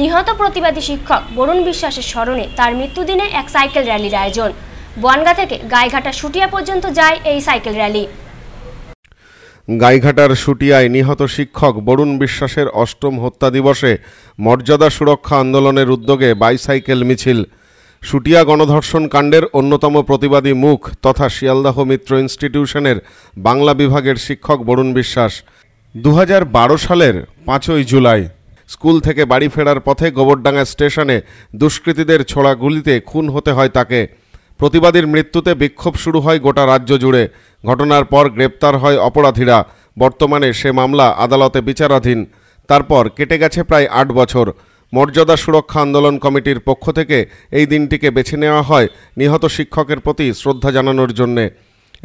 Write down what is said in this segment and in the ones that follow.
নিহত প্রতিবাদী শিক্ষক বরুণ বিশ্বাসের স্মরণে তার মৃত্যুদিনে এক সাইকেল র্যালির আয়োজন বনগা থেকে গাইঘাটা সুটিয়া পর্যন্ত যায় এই সাইকেল র্যালি গাইঘাটার সুটিয়ায় নিহত শিক্ষক বরুণ বিশ্বাসের অষ্টম হত্যা দিবসে মর্যাদা সুরক্ষা আন্দোলনের উদ্যোগে বাইসাইকেল মিছিল সুটিয়া গণধর্ষণ কাণ্ডের অন্যতম প্রতিবাদী মুখ তথা শিয়ালদাহ মিত্র ইনস্টিটিউশনের বাংলা বিভাগের শিক্ষক বরুণ বিশ্বাস দু সালের পাঁচই জুলাই স্কুল থেকে বাড়ি ফেরার পথে গোবরডাঙ্গা স্টেশনে দুষ্কৃতীদের ছোড়া গুলিতে খুন হতে হয় তাকে প্রতিবাদীর মৃত্যুতে বিক্ষোভ শুরু হয় গোটা রাজ্য জুড়ে ঘটনার পর গ্রেপ্তার হয় অপরাধীরা বর্তমানে সে মামলা আদালতে বিচারাধীন তারপর কেটে গেছে প্রায় আট বছর মর্যাদা সুরক্ষা আন্দোলন কমিটির পক্ষ থেকে এই দিনটিকে বেছে নেওয়া হয় নিহত শিক্ষকের প্রতি শ্রদ্ধা জানানোর জন্যে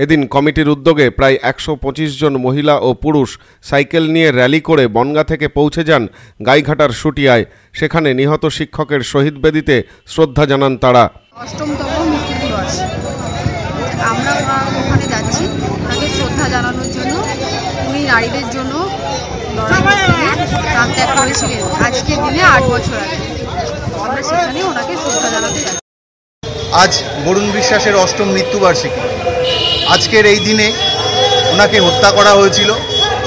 এদিন কমিটির উদ্যোগে প্রায় একশো জন মহিলা ও পুরুষ সাইকেল নিয়ে র্যালি করে বনগা থেকে পৌঁছে যান গাইঘাটার সুটিয়ায় সেখানে নিহত শিক্ষকের শহীদ বেদিতে শ্রদ্ধা জানান তারা আজ বরুণ বিশ্বাসের অষ্টম মৃত্যুবার্ষিকী আজকের এই দিনে ওনাকে হত্যা করা হয়েছিল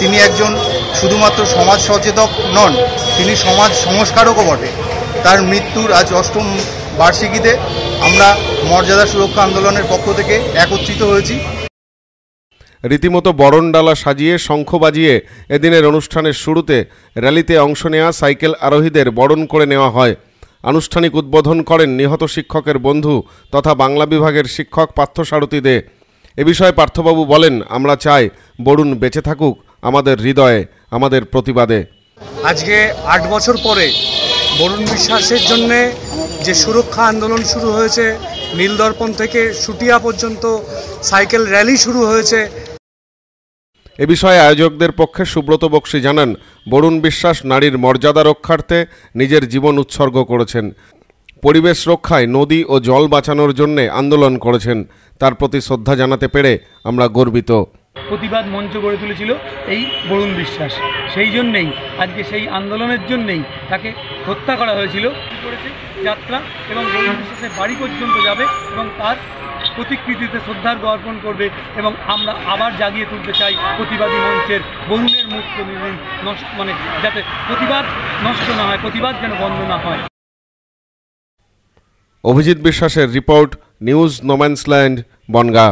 তিনি একজন শুধুমাত্র সমাজ সচেতক নন তিনি সমাজ সংস্কারকও বটে তার মৃত্যুর আজ অষ্টম বার্ষিকীতে আমরা মর্যাদা সুরক্ষা আন্দোলনের পক্ষ থেকে একত্রিত হয়েছি রীতিমতো বরণডালা সাজিয়ে শঙ্খ বাজিয়ে এদিনের অনুষ্ঠানের শুরুতে র্যালিতে অংশ নেওয়া সাইকেল আরোহীদের বরণ করে নেওয়া হয় আনুষ্ঠানিক উদ্বোধন করেন নিহত শিক্ষকের বন্ধু তথা বাংলা বিভাগের শিক্ষক পার্থসারথী দে এ বিষয়ে পার্থবাবু বলেন আমরা চাই বরুণ বেঁচে থাকুক আমাদের হৃদয়ে আমাদের প্রতিবাদে আজকে আট বছর পরে বরুণ বিশ্বাসের জন্যে যে সুরক্ষা আন্দোলন শুরু হয়েছে নীলদর্পণ থেকে সুটিয়া পর্যন্ত সাইকেল র্যালি শুরু হয়েছে এ বিষয়ে আয়োজকদের পক্ষে সুব্রত বক্সী জানান বরুণ বিশ্বাস নারীর মর্যাদা রক্ষার্থে নিজের জীবন উৎসর্গ করেছেন পরিবেশ রক্ষায় নদী ও জল বাঁচানোর জন্য আন্দোলন করেছেন তার প্রতি শ্রদ্ধা জানাতে পেরে আমরা গর্বিত প্রতিবাদ মঞ্চ গড়ে তুলেছিল এই বরুণ বিশ্বাস সেই জন্যেই আজকে সেই আন্দোলনের জন্যেই তাকে হত্যা করা হয়েছিল করেছে যাত্রা এবং বরুণ বিশ্বাসের বাড়ি পর্যন্ত যাবে এবং তার প্রতিকৃতিতে শ্রদ্ধার অর্পণ করবে এবং আমরা আবার জাগিয়ে তুলতে চাই প্রতিবাদী মঞ্চের বরুণের মুখ নষ্ট মানে যাতে প্রতিবাদ নষ্ট না হয় প্রতিবাদ যেন বন্ধ না হয় অভিজিৎ বিশ্বাসের রিপোর্ট নিউজ নোম্যান্সল্যান্ড বনগা